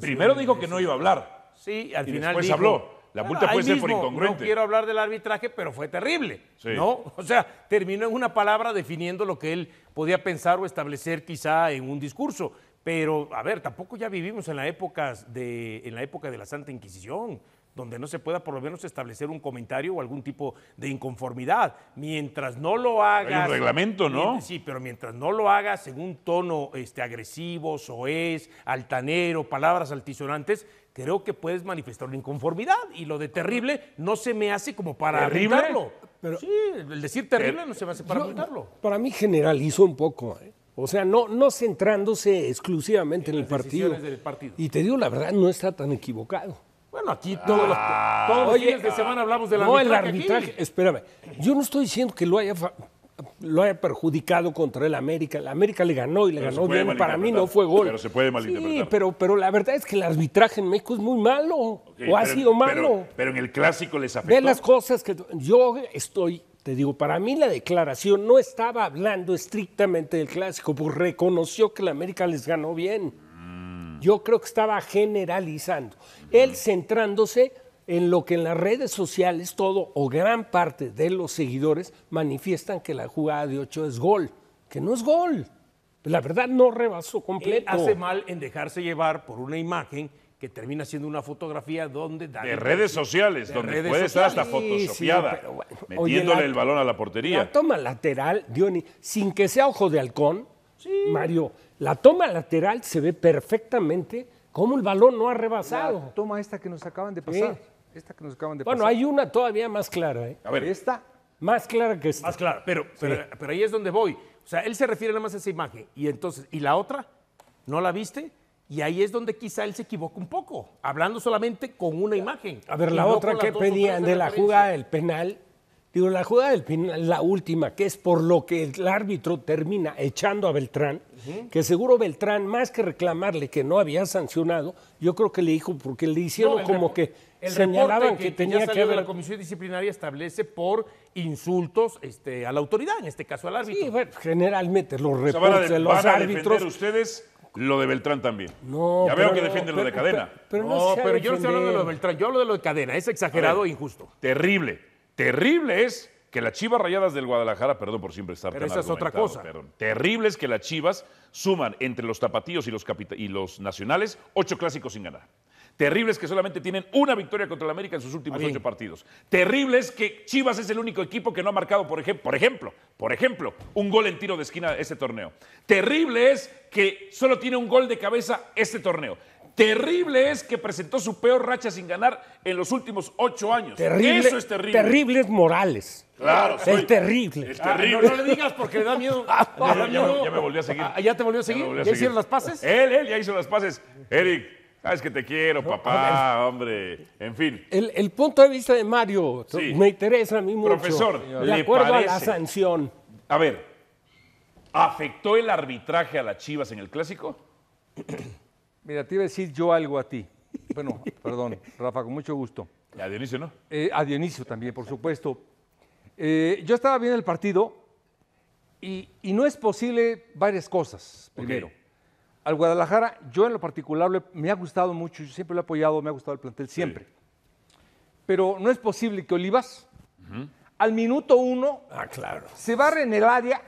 Primero dijo que no iba a hablar. Sí, al y final. Después habló. La ah, multa puede ser por incongruente. No quiero hablar del arbitraje, pero fue terrible. ¿No? O sea, terminó en una palabra definiendo lo que él podía pensar o establecer quizá en un discurso. Pero, a ver, tampoco ya vivimos en la época de, en la, época de la Santa Inquisición donde no se pueda por lo menos establecer un comentario o algún tipo de inconformidad. Mientras no lo hagas... Hay un reglamento, ¿no? sí, pero mientras no lo hagas en un tono este, agresivo, soez, altanero, palabras altisonantes, creo que puedes manifestar una inconformidad. Y lo de terrible no se me hace como para arribarlo sí, el decir terrible eh, no se me hace para yo, Para mí generalizo un poco, ¿eh? O sea, no, no centrándose exclusivamente en, el partido. Y te digo la verdad, no está tan equivocado. Bueno, aquí todos, los, ah. todos los semana fines de semana hablamos del no, el arbitraje, espérame, yo no estoy diciendo que lo haya, lo haya perjudicado contra el América. El América le ganó y le ganó bien. Para mí no fue gol. Pero se puede malinterpretar. Sí, pero, pero la verdad es que el arbitraje en México es muy malo o ha sido malo. Pero, en el clásico les afectó. Ve las cosas que yo estoy te digo, para mí la declaración no estaba hablando estrictamente del clásico, porque reconoció que el América les ganó bien. Yo creo que estaba generalizando. Él centrándose en lo que en las redes sociales todo o gran parte de los seguidores manifiestan que la jugada de 8 es gol, que no es gol. La verdad no rebasó completo. Él hace mal en dejarse llevar por una imagen que termina siendo una fotografía donde de redes sociales, donde puede estar hasta fotosofiada. metiéndole el balón a la portería. La toma lateral, Diony, sin que sea ojo de halcón, Mario, la toma lateral se ve perfectamente cómo el balón no ha rebasado. toma esta que nos acaban de pasar. Esta que nos acaban de bueno, pasar. hay una todavía más clara. ¿eh? A ver. Esta. Más clara que esta. Más clara, pero, pero, ahí es donde voy. O sea, él se refiere nada más a esa imagen. Y entonces, ¿y la otra? ¿No la viste? Y ahí es donde quizá él se equivoca un poco, hablando solamente con una imagen. A ver, la otra que pedían de la jugada del penal, Digo, la jugada del final, la última, que es por lo que el árbitro termina echando a Beltrán, que seguro Beltrán, más que reclamarle que no había sancionado, yo creo que le dijo, porque le hicieron como que señalaban que, tenía que haber. De la comisión disciplinaria establece por insultos este, a la autoridad, en este caso al árbitro. Sí, generalmente los reportes de, los árbitros. ustedes lo de Beltrán también. No, ya veo que defienden lo de cadena. no, pero yo no estoy hablando de lo de Beltrán, yo hablo de lo de cadena. Es exagerado e injusto. Terrible. Terrible es que las Chivas Rayadas del Guadalajara, perdón por siempre estar Pero esa es otra cosa. Terrible es que las Chivas suman entre los tapatíos y los, y los nacionales ocho clásicos sin ganar. Terrible es que solamente tienen una victoria contra el América en sus últimos ocho partidos. Terrible es que Chivas es el único equipo que no ha marcado, por, ejemplo, por ejemplo, por ejemplo, un gol en tiro de esquina este torneo. Terrible es que solo tiene un gol de cabeza este torneo. Terrible es que presentó su peor racha sin ganar en los últimos ocho años. Terrible, Eso es terrible. Terribles Morales. Claro, es terrible. Es ah, terrible. no, le digas porque le da miedo. Ah, ah, ya, me volvió a seguir. ¿Ya te volvió a seguir? ¿Ya, hicieron las pases? Él, él ya hizo las pases. Eric, sabes que te quiero, papá, hombre. En fin. El, punto de vista de Mario me interesa a mí mucho. Profesor, de le acuerdo a la sanción. A ver, ¿afectó el arbitraje a las Chivas en el clásico? Mira, te iba a decir yo algo a ti. Bueno, perdón, Rafa, con mucho gusto. a Dionisio, ¿no? Eh, a Dionisio también, por supuesto. Eh, yo estaba viendo el partido y, no es posible varias cosas. Primero, al Guadalajara, yo en lo particular me ha gustado mucho, yo siempre lo he apoyado, me ha gustado el plantel siempre. Pero no es posible que Olivas, al minuto uno, ah, se barre en el área.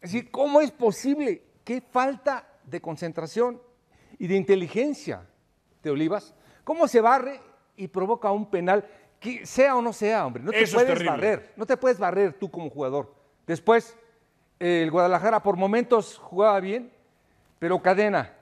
Es decir, ¿cómo es posible? ¿Qué falta de concentración y de inteligencia de Olivas, cómo se barre y provoca un penal, que sea o no sea, hombre. No te puedes barrer, no te puedes barrer tú como jugador. Después, el Guadalajara por momentos jugaba bien, pero cadena,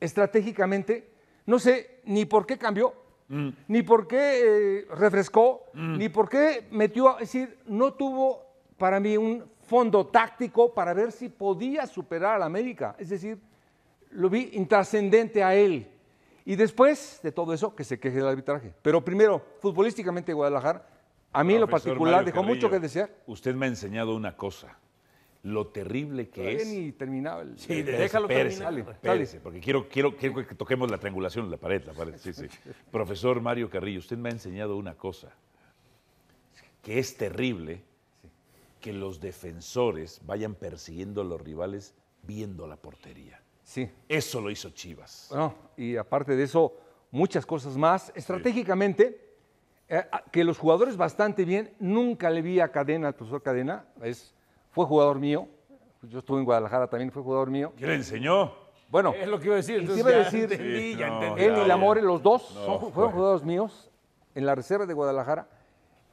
estratégicamente, no sé ni por qué cambió, mm. ni por qué eh, refrescó, mm. ni por qué metió, es decir, no tuvo para mí un fondo táctico para ver si podía superar al América. Es decir, lo vi intrascendente a él. Y después de todo eso, que se queje del arbitraje. Pero primero, futbolísticamente Guadalajara, a mí lo particular dejó mucho que desear. Usted me ha enseñado una cosa, lo terrible que es. ni el... Sí, déjalo terminar. porque quiero, quiero, que toquemos la triangulación, la la pared. Profesor Mario Carrillo, usted me ha enseñado una cosa, que es terrible que los defensores vayan persiguiendo a los rivales viendo la portería. Sí. Eso lo hizo Chivas. y aparte de eso, muchas cosas más. Estratégicamente, eh, que los jugadores bastante bien, nunca le vi a Cadena, al profesor Cadena, es, fue jugador mío, yo estuve en Guadalajara también, fue jugador mío. ¿Quién le enseñó? Bueno, es lo que iba a decir. Entonces, ya Él y Lamore, los dos, fueron jugadores míos en la reserva de Guadalajara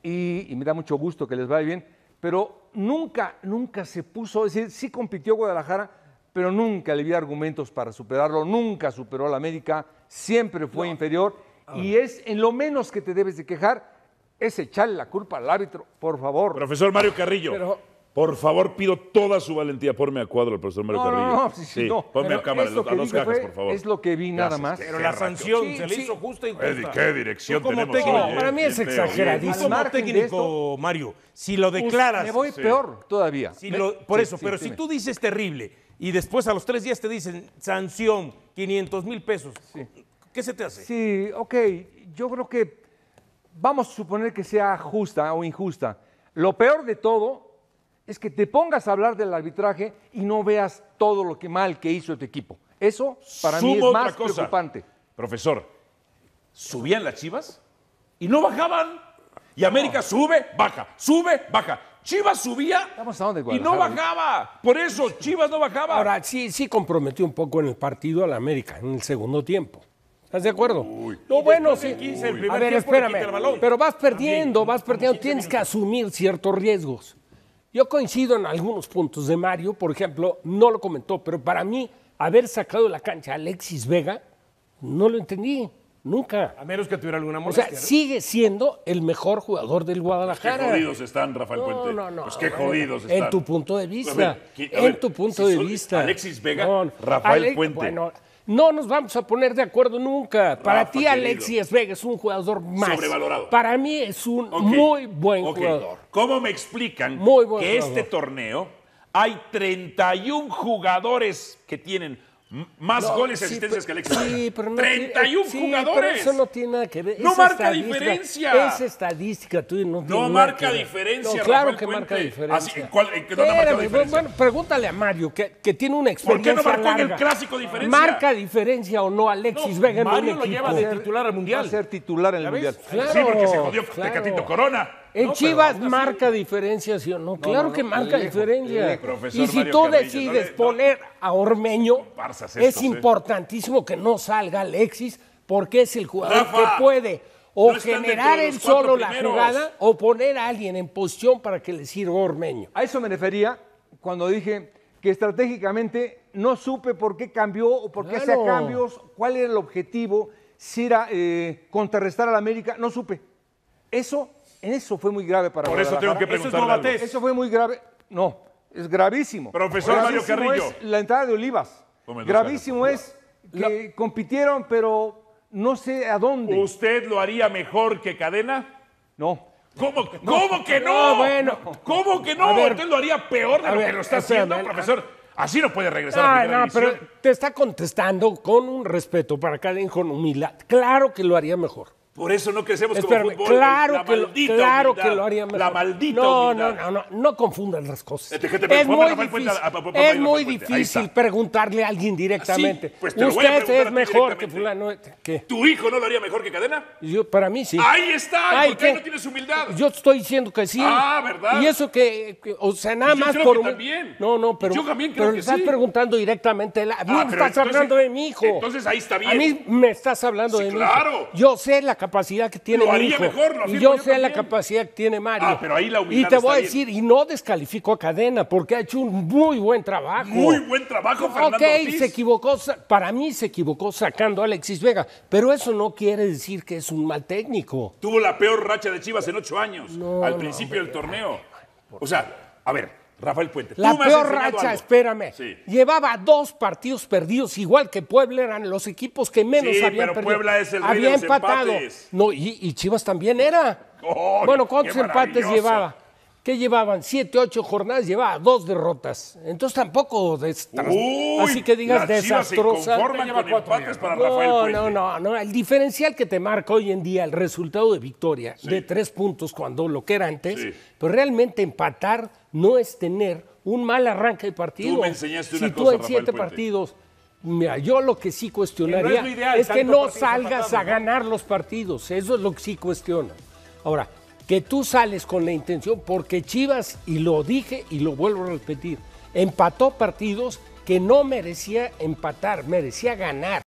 y, me da mucho gusto que les vaya bien, pero nunca, nunca se puso, a decir, sí compitió Guadalajara, pero nunca le vi argumentos para superarlo, nunca superó a la América, siempre fue inferior y es en lo menos que te debes de quejar es echarle la culpa al árbitro, por favor. Profesor Mario Carrillo. Por favor, pido toda su valentía. Ponme a cuadro al profesor Mario Carrillo. No, no, sí, sí, no. Ponme a cámara, a dos cajas, por favor. Es lo que vi nada más. Pero la sanción se le hizo justa y justa. ¿Qué dirección como tenemos técnico, eh. Para mí es exageradísimo. Como técnico, Mario, si lo declaras... me voy peor todavía. por eso, pero si tú dices terrible y después a los tres días te dicen sanción, 500 mil pesos, ¿qué se te hace? Sí, ok. Yo creo que vamos a suponer que sea justa o injusta. Lo peor de todo es que te pongas a hablar del arbitraje y no veas todo lo que mal que hizo este equipo. Eso para mí es más preocupante. Profesor, subían las chivas y no bajaban. Y América sube, baja, sube, baja. Chivas subía y no ¿eh? bajaba. Por eso Chivas no bajaba. Ahora, sí, sí comprometió un poco en el partido al América, en el segundo tiempo. ¿Estás de acuerdo? Uy. No, bueno, sí. El a ver, espérame. Pero vas perdiendo, vas perdiendo. Tienes que asumir ciertos riesgos. Yo coincido en algunos puntos de Mario, por ejemplo, no lo comentó, pero para mí haber sacado de la cancha a Alexis Vega, no lo entendí. Nunca. A menos que tuviera alguna molestia. O sea, sigue siendo el mejor jugador del Guadalajara. qué jodidos están, Rafael Puente. No, no, pues qué jodidos están. En tu punto de vista. en tu punto de vista. Alexis Vega, Rafael Puente. No nos vamos a poner de acuerdo nunca. Para ti, Alexis Vega es un jugador más. Sobrevalorado. Para mí es un muy buen jugador. ¿Cómo me explican muy que este torneo hay 31 jugadores que tienen más goles y asistencias que Alexis 31 jugadores. eso no tiene nada que ver. No marca diferencia. Es estadística tú no No marca diferencia. claro que marca diferencia. marca pues, diferencia? Bueno, pregúntale a Mario, que, que, tiene una experiencia. ¿Por qué no marcó en el clásico diferencia? ¿Marca diferencia o no Alexis Vega? Mario lo lleva de titular al mundial. a ser titular en mundial. sí, porque se jodió claro. Tecatito Corona. En Chivas marca diferencia, ¿sí o no? claro que marca diferencia. Y si tú decides poner a Ormeño, es ¿eh? importantísimo que no salga Alexis porque es el jugador que puede o generar él solo la jugada o poner a alguien en posición para que le sirva Ormeño. A eso me refería cuando dije que estratégicamente no supe por qué cambió o por qué hacía cambios, cuál era el objetivo, si era eh, contrarrestar contrarrestar la América, no supe. Eso eso fue muy grave para Por eso tengo que preguntarle Eso, eso fue muy grave. No, es gravísimo. Profesor Mario Carrillo. la entrada de Olivas. gravísimo es que compitieron, pero no sé a dónde. ¿Usted lo haría mejor que Cadena? No. ¿Cómo, que no? bueno. ¿Cómo que no? Usted lo haría peor de lo que lo está haciendo, profesor. Así no puede regresar a ah, no, pero te está contestando con un respeto para Cadena con humildad. Claro que lo haría mejor. Por eso no crecemos Espérame, como fútbol. Claro, que, lo, claro que lo haría mejor. La maldita no, no, no, no, no, confundan las cosas. Este es muy difícil, preguntarle a alguien directamente. Ah, sí? pues Usted es mejor que fulano. ¿eh? ¿Tu hijo no lo haría mejor que Cadena? Yo, para mí sí. Ahí está, ¿por qué, no tienes humildad? Yo estoy diciendo que sí. Ah, ¿verdad? Y eso que, o sea, nada pues más por... Que también. No, no, pero... Yo también creo pero le estás preguntando directamente. A mí me estás hablando de mi hijo. Entonces ahí está bien. A mí me estás hablando de mi hijo. claro. Yo sé la capacidad que tiene Mario y yo, sé la capacidad que tiene Mario. pero ahí Y te voy a decir, y no descalifico a Cadena porque ha hecho un muy buen trabajo. Muy buen trabajo, Fernando Ok, se equivocó, para mí se equivocó sacando a Alexis Vega, pero eso no quiere decir que es un mal técnico. Tuvo la peor racha de Chivas en ocho años, al principio del torneo. O sea, a ver, Rafael Puente. La peor racha, espérame. Llevaba dos partidos perdidos, igual que Puebla eran los equipos que menos sí, habían pero Puebla es el rey Había empatado. No, y, Chivas también era. Oh, bueno, ¿cuántos empates llevaba? que llevaban siete, ocho jornadas, llevaba dos derrotas. Entonces tampoco así que digas desastrosa. no, no, no, El diferencial que te marca hoy en día el resultado de victoria de tres puntos cuando lo que era antes, pero pues realmente empatar no es tener un mal arranque de partido. Tú me enseñaste una si tú en siete partidos Mira, yo lo que sí cuestionaría es, es que no salgas a ganar los partidos. Eso es lo que sí cuestiono. Ahora, que tú sales con la intención, porque Chivas, y lo dije y lo vuelvo a repetir, empató partidos que no merecía empatar, merecía ganar.